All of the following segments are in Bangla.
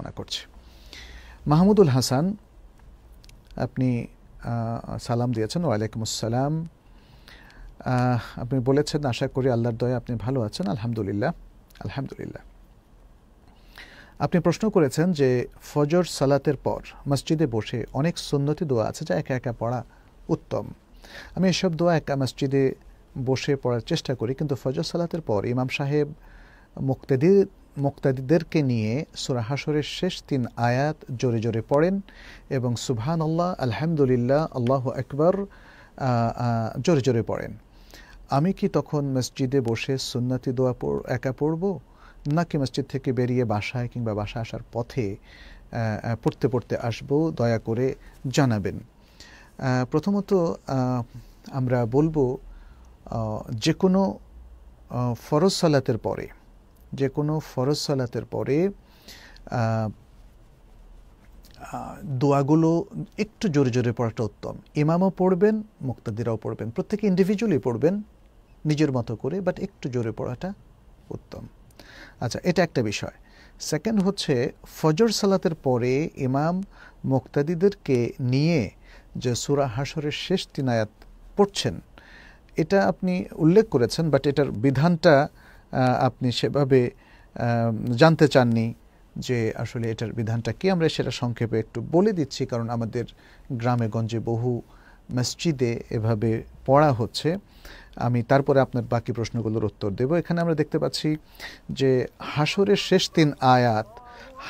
কামনা করছি মাহমুদুল হাসান আপনি সালাম দিয়েছেন ওয়ালাইকুম আসসালাম আপনি বলেছেন আশা করি আল্লাহর দয়া আপনি ভালো আছেন আলহামদুলিল্লাহ আলহামদুলিল্লাহ আপনি প্রশ্ন করেছেন যে ফজর সালাতের পর মসজিদে বসে অনেক সুন্নতি দোয়া আছে যা একা একা পড়া উত্তম আমি এসব দোয়া একা মসজিদে বসে পড়ার চেষ্টা করি কিন্তু ফজর সালাতের পর ইমাম সাহেব মুক্তেদির মোক্তাদিদেরকে নিয়ে সুরা হাসরের শেষ তিন আয়াত জোরে জোরে পড়েন এবং সুবহান আল্লাহ আলহামদুলিল্লাহ আল্লাহ আকবর জোরে জোরে পড়েন আমি কি তখন মসজিদে বসে সুন্নতি দোয়া একা পড়ব নাকি মসজিদ থেকে বেরিয়ে বাসায় কিংবা বাসা আসার পথে পড়তে পড়তে আসব দয়া করে জানাবেন প্রথমত আমরা বলবো যে কোনো ফরজ সালাতের পরে যে কোনো ফরজ সালাতের পরে দোয়াগুলো একটু জোরে জোরে পড়াটা উত্তম ইমামও পড়বেন মুক্তাদিরাও পড়বেন প্রত্যেকে ইন্ডিভিজুয়ালি পড়বেন নিজের মতো করে বাট একটু জোরে পড়াটা উত্তম আচ্ছা এটা একটা বিষয় সেকেন্ড হচ্ছে ফজর সালাতের পরে ইমাম মুক্তাদিদেরকে নিয়ে যে সুরা হাসরের শেষ তিনায়াত পড়ছেন এটা আপনি উল্লেখ করেছেন বাট এটার বিধানটা আপনি সেভাবে জানতে চাননি যে আসলে এটার বিধানটা কি আমরা সেটা সংক্ষেপে একটু বলে দিচ্ছি কারণ আমাদের গ্রামে গঞ্জে বহু মসজিদে এভাবে পড়া হচ্ছে আমি তারপরে আপনার বাকি প্রশ্নগুলোর উত্তর দেব এখানে আমরা দেখতে পাচ্ছি যে হাসরের শেষ তিন আয়াত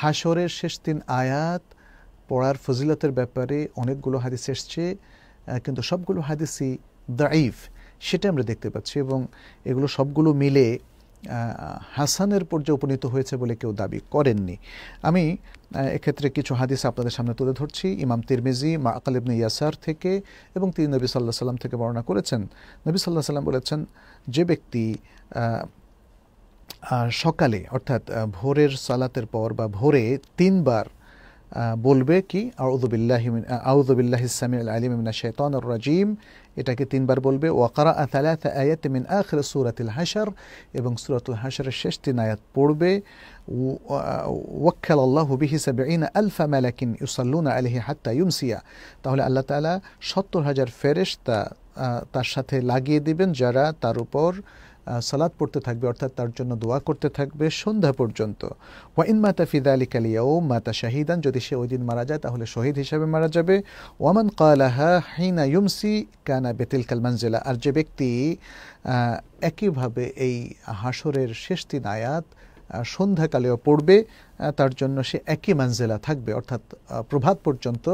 হাসরের শেষ তিন আয়াত পড়ার ফজিলতের ব্যাপারে অনেকগুলো হাদিস এসছে কিন্তু সবগুলো হাদিসই দাইফ সেটা আমরা দেখতে পাচ্ছি এবং এগুলো সবগুলো মিলে হাসানের পর্যায়ে উপনীত হয়েছে বলে কেউ দাবি করেননি আমি এক্ষেত্রে কিছু হাদিস আপনাদের সামনে তুলে ধরছি ইমাম তিরমিজি মা আকাল ইয়াসার থেকে এবং তিনি নবী সাল্লাহ সাল্লাম থেকে বর্ণনা করেছেন নবী সাল্লাহ সাল্লাম বলেছেন যে ব্যক্তি সকালে অর্থাৎ ভোরের সালাতের পর বা ভোরে তিনবার বলবে কি আউদুবিল্লাহি আউদুবিল্লাহ ইসলামিল আলিম মিনা শেতন রাজিম এটাকে তিনবার বলবে ওয়াকারা আতালাত আয়াত মিন আখর সুরাতিল হাসার এবং সুরাতুল হাসারের শেষ তিন আয়াত পড়বে ওয়াক্কাল আল্লাহ বিহি সাবিন আলফা মালাকিন ইউসাল্লুনা আলহি হাত্তা ইউমসিয়া তাহলে আল্লাহ তালা সত্তর হাজার ফেরেশতা তার সাথে লাগিয়ে দিবেন যারা তার উপর সালাদ পড়তে থাকবে অর্থাৎ তার জন্য দোয়া করতে থাকবে সন্ধ্যা পর্যন্ত ওয়াইন মাতা ফিদা আলী কালিয়াও মাতা শাহিদান যদি সে ওই দিন মারা যায় তাহলে শহীদ হিসাবে মারা যাবে ওয়ামান কালাহা হিনা ইউমসি কানা বেতিল কালমানজেলা আর যে ব্যক্তি একইভাবে এই হাসরের শেষ দিন আয়াত সন্ধ্যাকালেও পড়বে তার জন্য সে একই মানজেলা থাকবে অর্থাৎ প্রভাত পর্যন্ত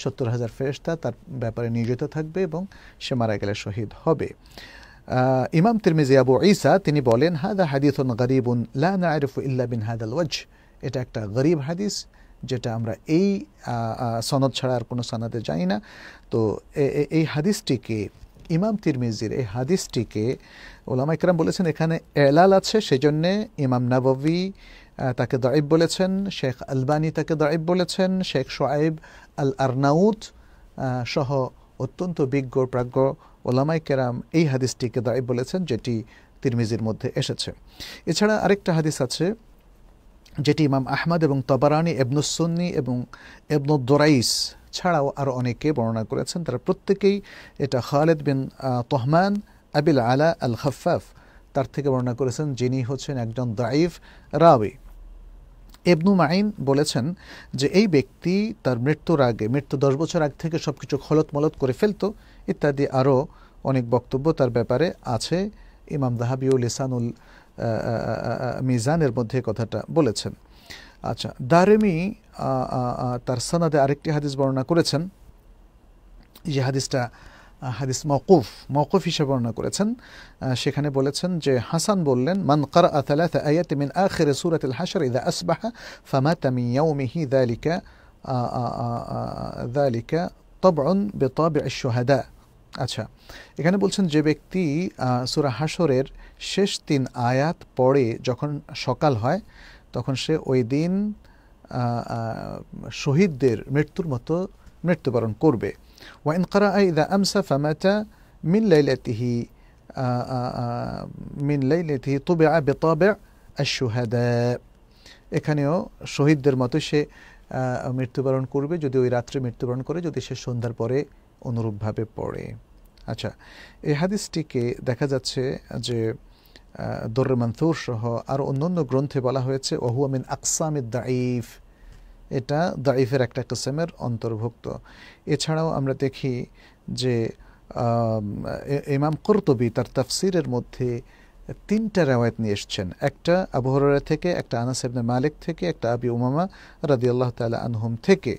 সত্তর হাজার ফেরেস্তা তার ব্যাপারে নিয়োজিত থাকবে এবং সে মারা গেলে শহীদ হবে ইমাম তিরমিজি আবু ঈসা তিনি বলেন হাদা হাদিস গরিবুন লা নারিফু ইল্লা বিন হাদাল ওয়াজ এটা একটা গরিব হাদিস যেটা আমরা এই সনদ ছাড়া আর কোনো সনদে জানি না তো এই হাদিসটিকে ইমাম তিরমিজির এই হাদিসটিকে ওলামা ইকরাম বলেছেন এখানে এলাল আছে সেজন্যে ইমাম নাবী তাকে দাইব বলেছেন শেখ আলবানি তাকে দাইব বলেছেন শেখ শোয়েব আল আরনাউদ সহ অত্যন্ত বিজ্ঞ প্রাজ্ঞ ওলামাই কেরাম এই হাদিসটিকে দায়ী বলেছেন যেটি তিরমিজির মধ্যে এসেছে এছাড়া আরেকটা হাদিস আছে যেটি ইমাম আহমদ এবং তবারানি এবনুসন্নি এবং দোরাইস ছাড়াও আরও অনেকে বর্ণনা করেছেন তারা প্রত্যেকেই এটা খালেদ বিন তোহমান আবিল আলা আল খাফাফ তার থেকে বর্ণনা করেছেন যিনি হচ্ছেন একজন দাইফ রাবি এবনু মাইন বলেছেন যে এই ব্যক্তি তার মৃত্যুর আগে মৃত্যু দশ বছর আগ থেকে সব কিছু খলতমলত করে ফেলত ইত্যাদি আরও অনেক বক্তব্য তার ব্যাপারে আছে ইমাম দাহাবিউ লিসানুল মিজানের মধ্যে কথাটা বলেছেন আচ্ছা দারেমি তার সনাদে আরেকটি হাদিস বর্ণনা করেছেন যে হাদিসটা হাদিস মৌকুফ মৌকুফ হিসেবে বর্ণনা করেছেন সেখানে বলেছেন যে হাসান বললেন মান কার আতালাত আয়াত মিন আখির সুরাত আল ইদা আসবাহা ফামাতা মিন ইয়াউমিহি যালিকা যালিকা তাবউন বিতাবি আশ আচ্ছা এখানে বলছেন যে ব্যক্তি সুরা হাসরের শেষ তিন আয়াত পড়ে যখন সকাল হয় তখন সে ওই দিন শহীদদের মৃত্যুর মতো মৃত্যুবরণ করবে وإن قرأ إذا أمس فمتى من ليلته মিন লাইলেতি তুবে আবে তবে আশুহাদা এখানেও শহীদদের মতো সে মৃত্যুবরণ করবে যদি ওই রাত্রে মৃত্যুবরণ করে যদি সে সন্ধ্যার পরে অনুরূপভাবে পড়ে আচ্ছা এই হাদিসটিকে দেখা যাচ্ছে যে দোর সহ আর অন্য অন্য গ্রন্থে বলা হয়েছে ওহুয়া মিন আকসামিদ দাইফ এটা দাইফের একটা কিসেমের অন্তর্ভুক্ত এছাড়াও আমরা দেখি যে ইমাম কর্তবী তার তাফসিরের মধ্যে তিনটা রেওয়ায়ত নিয়ে এসছেন একটা আবু থেকে একটা আনাস মালিক থেকে একটা আবি উমামা রাদি আল্লাহ তালা আনহুম থেকে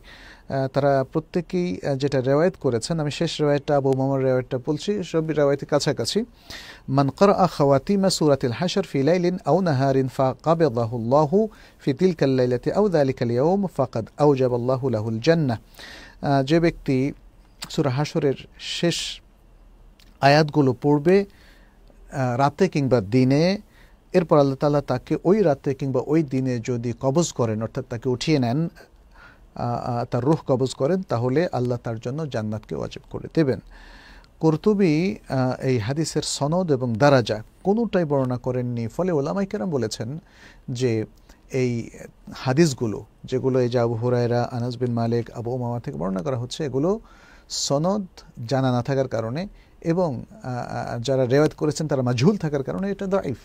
তারা প্রত্যেকেই যেটা রেওয়ায়ত করেছেন আমি শেষ রেওয়ায়তটা আবু উমামার রেওয়ায়তটা বলছি সবই রেওয়ায়তের কাছাকাছি মানকর আ খাওয়াতিমা সুরাতিল হাসর ফিলাইলিন আউ নাহারিন ফা কাবেদাহুল্লাহ ফিতিল কাল্লাইলাতে আউ আলী কালিয়াউম ফাকাদ আউ জাবাল্লাহু লাহুল জান্নাহ যে ব্যক্তি সুরা হাসরের শেষ আয়াতগুলো পড়বে রাতে কিংবা দিনে এরপর আল্লাহ তালা তাকে ওই রাতে কিংবা ওই দিনে যদি কবজ করেন অর্থাৎ তাকে উঠিয়ে নেন তার রোহ কবজ করেন তাহলে আল্লাহ তার জন্য জান্নাতকে ওয়াজিব করে দেবেন কর্তুবি এই হাদিসের সনদ এবং দারাজা কোনোটাই বর্ণনা করেননি ফলে ওলামাইকেরাম বলেছেন যে এই হাদিসগুলো যেগুলো এই যে আবু হুরায়রা আনাজ বিন মালিক আবু ওমামা থেকে বর্ণনা করা হচ্ছে এগুলো সনদ জানা না থাকার কারণে এবং যারা রেওয়াত করেছেন তারা মাঝুল থাকার কারণে এটা দাইফ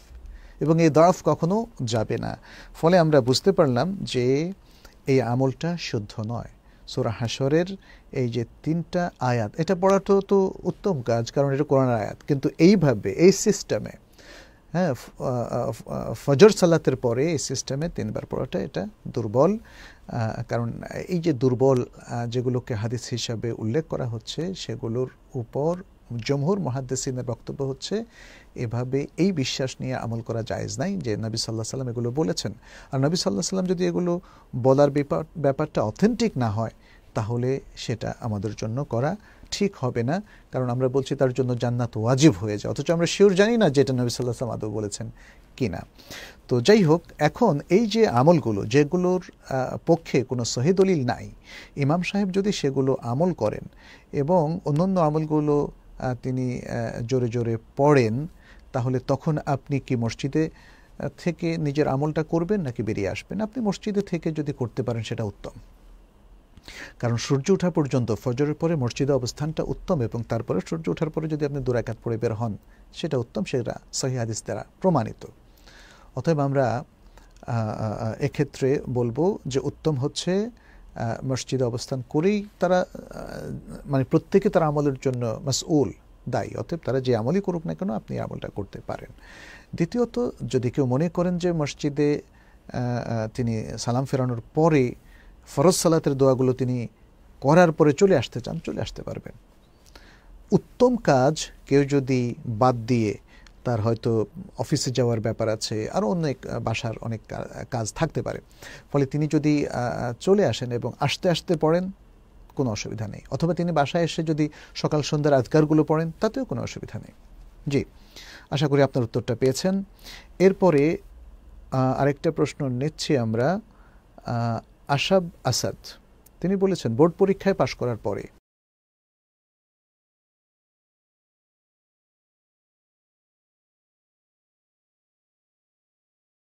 এবং এই দাফ কখনো যাবে না ফলে আমরা বুঝতে পারলাম যে এই আমলটা শুদ্ধ নয় সোরা হাসরের এই যে তিনটা আয়াত এটা পড়া তো তো উত্তম কাজ কারণ এটা কোরআন আয়াত কিন্তু এইভাবে এই সিস্টেমে হ্যাঁ ফজর সালাতের পরে এই সিস্টেমে তিনবার পড়াটা এটা দুর্বল কারণ এই যে দুর্বল যেগুলোকে হাদিস হিসাবে উল্লেখ করা হচ্ছে সেগুলোর উপর জমহুর মহাদ্দেসিনের বক্তব্য হচ্ছে এভাবে এই বিশ্বাস নিয়ে আমল করা জায়েজ নাই যে নবী সাল্লাহ সাল্লাম এগুলো বলেছেন আর নবী সাল্লাহ সাল্লাম যদি এগুলো বলার ব্যাপার ব্যাপারটা অথেন্টিক না হয় তাহলে সেটা আমাদের জন্য করা ঠিক হবে না কারণ আমরা বলছি তার জন্য জান্নাত ওয়াজিব হয়ে যায় অথচ আমরা শিওর জানি না যেটা নবী সাল্লাহ সাল্লাম আদৌ বলেছেন কি না তো যাই হোক এখন এই যে আমলগুলো যেগুলোর পক্ষে কোনো সহিদলিল নাই ইমাম সাহেব যদি সেগুলো আমল করেন এবং অন্যান্য আমলগুলো তিনি জোরে জোরে পড়েন তাহলে তখন আপনি কি মসজিদে থেকে নিজের আমলটা করবেন নাকি বেরিয়ে আসবেন আপনি মসজিদে থেকে যদি করতে পারেন সেটা উত্তম কারণ সূর্য ওঠা পর্যন্ত ফজরের পরে মসজিদে অবস্থানটা উত্তম এবং তারপরে সূর্য ওঠার পরে যদি আপনি দুরাকাত পড়ে বের হন সেটা উত্তম সেটা সহি হাদিস দ্বারা প্রমাণিত অতএব আমরা এক্ষেত্রে বলবো যে উত্তম হচ্ছে মসজিদে অবস্থান করেই তারা মানে প্রত্যেকে তারা আমলের জন্য মাসউল দায়ী অতএব তারা যে আমলই করুক না কেন আপনি আমলটা করতে পারেন দ্বিতীয়ত যদি কেউ মনে করেন যে মসজিদে তিনি সালাম ফেরানোর পরে ফরজ সালাতের দোয়াগুলো তিনি করার পরে চলে আসতে চান চলে আসতে পারবেন উত্তম কাজ কেউ যদি বাদ দিয়ে তার হয়তো অফিসে যাওয়ার ব্যাপার আছে আরও অনেক বাসার অনেক কাজ থাকতে পারে ফলে তিনি যদি চলে আসেন এবং আসতে আসতে পড়েন কোনো অসুবিধা নেই অথবা তিনি বাসায় এসে যদি সকাল সন্ধ্যার আজগারগুলো পড়েন তাতেও কোনো অসুবিধা নেই জি আশা করি আপনার উত্তরটা পেয়েছেন এরপরে আরেকটা প্রশ্ন নিচ্ছি আমরা আশাব আসাদ তিনি বলেছেন বোর্ড পরীক্ষায় পাশ করার পরে